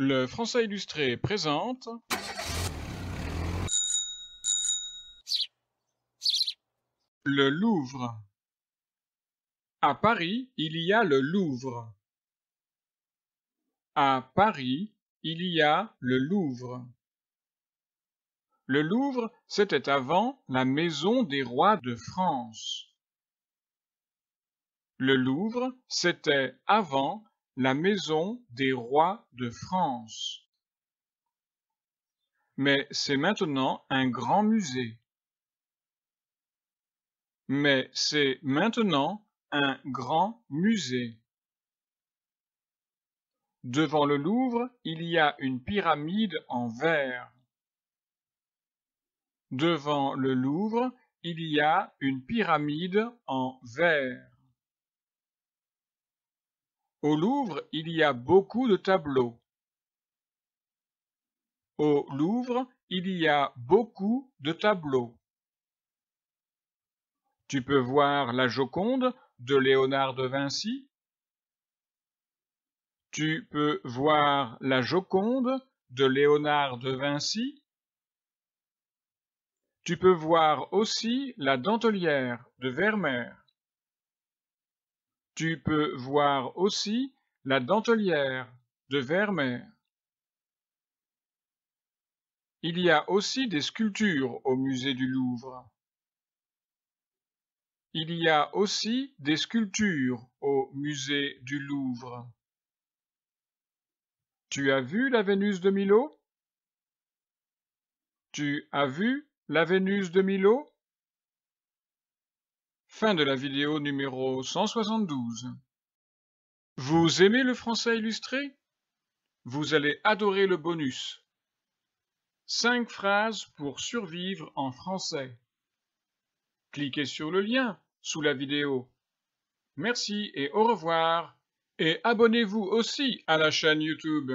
Le Français illustré présente. Le Louvre. À Paris, il y a le Louvre. À Paris, il y a le Louvre. Le Louvre, c'était avant la maison des rois de France. Le Louvre, c'était avant la maison des rois de France. Mais c'est maintenant un grand musée. Mais c'est maintenant un grand musée. Devant le Louvre, il y a une pyramide en verre. Devant le Louvre, il y a une pyramide en verre. Au Louvre, il y a beaucoup de tableaux. Au Louvre, il y a beaucoup de tableaux. Tu peux voir la Joconde de Léonard de Vinci. Tu peux voir la Joconde de Léonard de Vinci. Tu peux voir aussi la dentelière de Vermeer. Tu peux voir aussi la dentelière de Vermeer. Il y a aussi des sculptures au musée du Louvre. Il y a aussi des sculptures au musée du Louvre. Tu as vu la Vénus de Milo Tu as vu la Vénus de Milo Fin de la vidéo numéro 172. Vous aimez le français illustré Vous allez adorer le bonus. 5 phrases pour survivre en français. Cliquez sur le lien sous la vidéo. Merci et au revoir. Et abonnez-vous aussi à la chaîne YouTube.